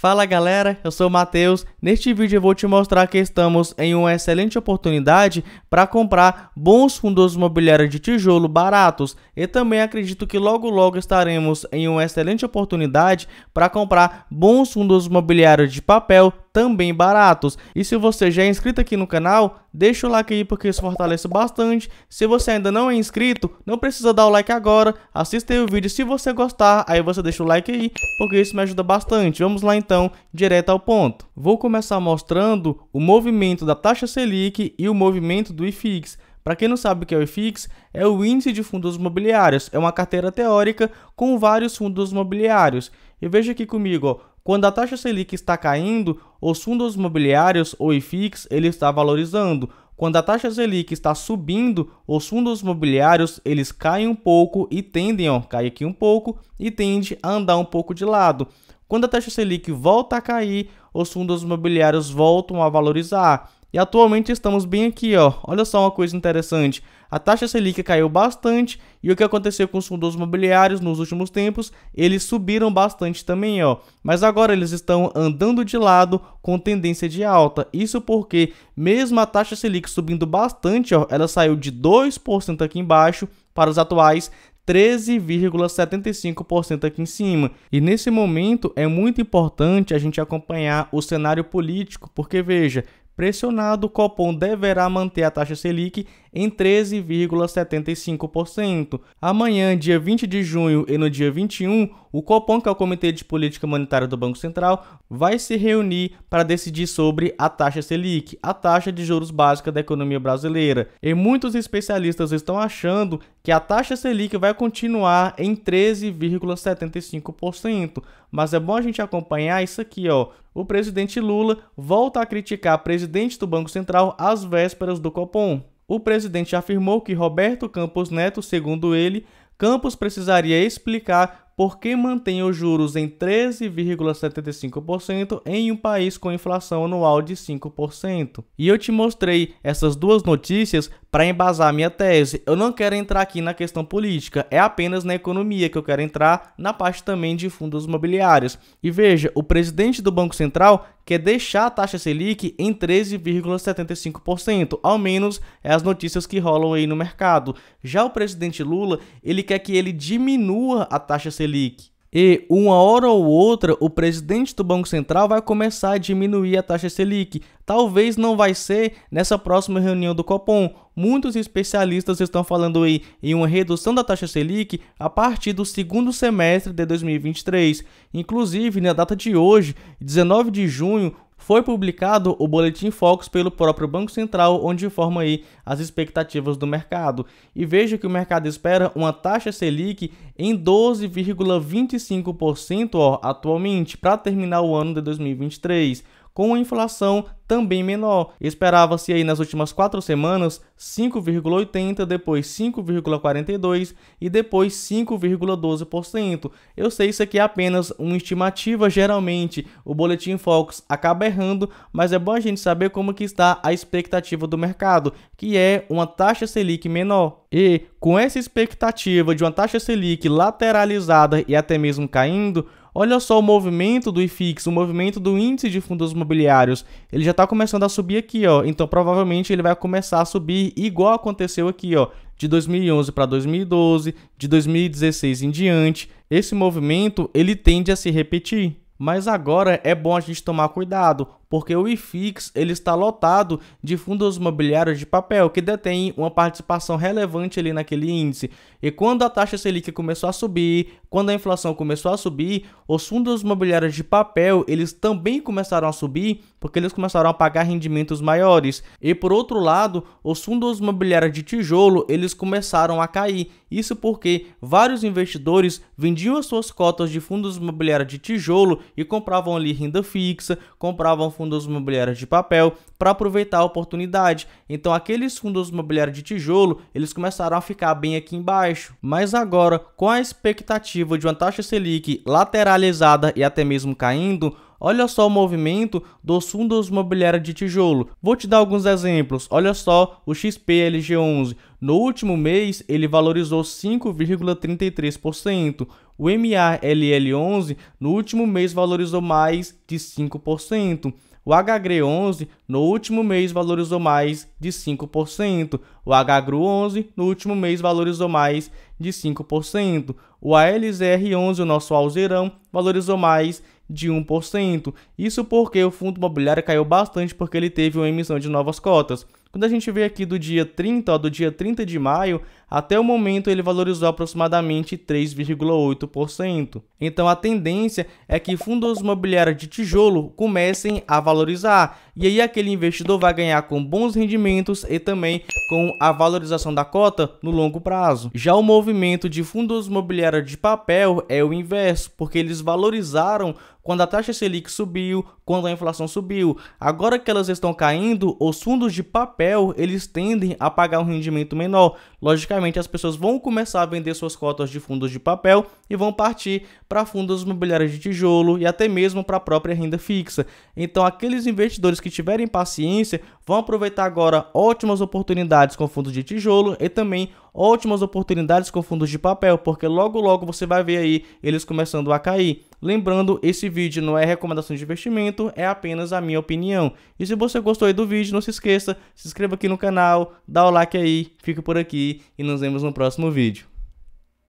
Fala galera, eu sou o Matheus. Neste vídeo eu vou te mostrar que estamos em uma excelente oportunidade para comprar bons fundos imobiliários de tijolo baratos e também acredito que logo logo estaremos em uma excelente oportunidade para comprar bons fundos imobiliários de papel também baratos. E se você já é inscrito aqui no canal, deixa o like aí porque isso fortalece bastante. Se você ainda não é inscrito, não precisa dar o like agora, assista aí o vídeo se você gostar, aí você deixa o like aí, porque isso me ajuda bastante. Vamos lá então, direto ao ponto. Vou começar mostrando o movimento da taxa Selic e o movimento do IFIX. Para quem não sabe o que é o IFIX, é o Índice de Fundos Imobiliários, é uma carteira teórica com vários fundos imobiliários. E veja aqui comigo, ó, quando a taxa Selic está caindo, os fundos imobiliários ou IFIX ele está valorizando. Quando a taxa Selic está subindo, os fundos imobiliários eles caem um pouco e tendem, a cair aqui um pouco e tende a andar um pouco de lado. Quando a taxa Selic volta a cair, os fundos imobiliários voltam a valorizar. E atualmente estamos bem aqui, ó. Olha só uma coisa interessante. A taxa Selic caiu bastante e o que aconteceu com os fundos imobiliários nos últimos tempos, eles subiram bastante também, ó. Mas agora eles estão andando de lado com tendência de alta. Isso porque mesmo a taxa Selic subindo bastante, ó, ela saiu de 2% aqui embaixo para os atuais 13,75% aqui em cima. E nesse momento é muito importante a gente acompanhar o cenário político, porque veja, Pressionado, o Copom deverá manter a taxa Selic em 13,75%. Amanhã, dia 20 de junho e no dia 21, o Copom, que é o Comitê de Política Monetária do Banco Central, vai se reunir para decidir sobre a taxa Selic, a taxa de juros básica da economia brasileira. E muitos especialistas estão achando que a taxa Selic vai continuar em 13,75%. Mas é bom a gente acompanhar isso aqui, ó. O presidente Lula volta a criticar a presidente do Banco Central às vésperas do Copom. O presidente afirmou que Roberto Campos Neto, segundo ele, Campos precisaria explicar porque mantém os juros em 13,75% em um país com inflação anual de 5%. E eu te mostrei essas duas notícias para embasar minha tese. Eu não quero entrar aqui na questão política, é apenas na economia que eu quero entrar, na parte também de fundos imobiliários. E veja, o presidente do Banco Central quer é deixar a taxa Selic em 13,75%, ao menos é as notícias que rolam aí no mercado. Já o presidente Lula, ele quer que ele diminua a taxa Selic e uma hora ou outra, o presidente do Banco Central vai começar a diminuir a taxa Selic. Talvez não vai ser nessa próxima reunião do Copom. Muitos especialistas estão falando aí em uma redução da taxa Selic a partir do segundo semestre de 2023. Inclusive, na data de hoje, 19 de junho, foi publicado o boletim Focus pelo próprio Banco Central, onde informa aí as expectativas do mercado. E veja que o mercado espera uma taxa Selic em 12,25% atualmente para terminar o ano de 2023 com a inflação também menor. Esperava-se aí nas últimas quatro semanas 5,80, depois 5,42 e depois 5,12%. Eu sei isso aqui é apenas uma estimativa, geralmente o boletim Fox acaba errando, mas é bom a gente saber como que está a expectativa do mercado, que é uma taxa Selic menor. E com essa expectativa de uma taxa Selic lateralizada e até mesmo caindo, Olha só o movimento do IFIX, o movimento do índice de fundos imobiliários. Ele já está começando a subir aqui, ó. Então provavelmente ele vai começar a subir igual aconteceu aqui, ó, de 2011 para 2012, de 2016 em diante. Esse movimento ele tende a se repetir. Mas agora é bom a gente tomar cuidado porque o IFIX ele está lotado de fundos imobiliários de papel que detêm uma participação relevante ali naquele índice. E quando a taxa Selic começou a subir, quando a inflação começou a subir, os fundos imobiliários de papel, eles também começaram a subir, porque eles começaram a pagar rendimentos maiores. E por outro lado, os fundos imobiliários de tijolo, eles começaram a cair. Isso porque vários investidores vendiam as suas cotas de fundos imobiliários de tijolo e compravam ali renda fixa, compravam fundos imobiliários de papel para aproveitar a oportunidade. Então aqueles fundos imobiliários de tijolo, eles começaram a ficar bem aqui embaixo. Mas agora, com a expectativa de uma taxa Selic lateralizada e até mesmo caindo, Olha só o movimento dos fundos mobiliários de tijolo. Vou te dar alguns exemplos. Olha só o XPLG11. No último mês, ele valorizou 5,33%. O MALL11 no último mês valorizou mais de 5%. O HGRE11 no último mês valorizou mais de 5%. O HGRU11 no último mês valorizou mais de 5%. O ALZR11, o nosso alzerão, valorizou mais de 1%. Isso porque o fundo imobiliário caiu bastante porque ele teve uma emissão de novas cotas. Quando a gente vê aqui do dia 30, ó, do dia 30 de maio, até o momento ele valorizou aproximadamente 3,8%. Então a tendência é que fundos imobiliários de tijolo comecem a valorizar e aí aquele investidor vai ganhar com bons rendimentos e também com a valorização da cota no longo prazo. Já o movimento de fundos imobiliários de papel é o inverso, porque eles valorizaram quando a taxa Selic subiu, quando a inflação subiu. Agora que elas estão caindo, os fundos de papel, eles tendem a pagar um rendimento menor, logicamente as pessoas vão começar a vender suas cotas de fundos de papel e vão partir para fundos imobiliários de tijolo e até mesmo para a própria renda fixa. Então, aqueles investidores que tiverem paciência vão aproveitar agora ótimas oportunidades com fundos de tijolo e também ótimas oportunidades com fundos de papel, porque logo logo você vai ver aí eles começando a cair. Lembrando, esse vídeo não é recomendação de investimento, é apenas a minha opinião. E se você gostou do vídeo, não se esqueça, se inscreva aqui no canal, dá o like aí, fica por aqui e nos vemos no próximo vídeo.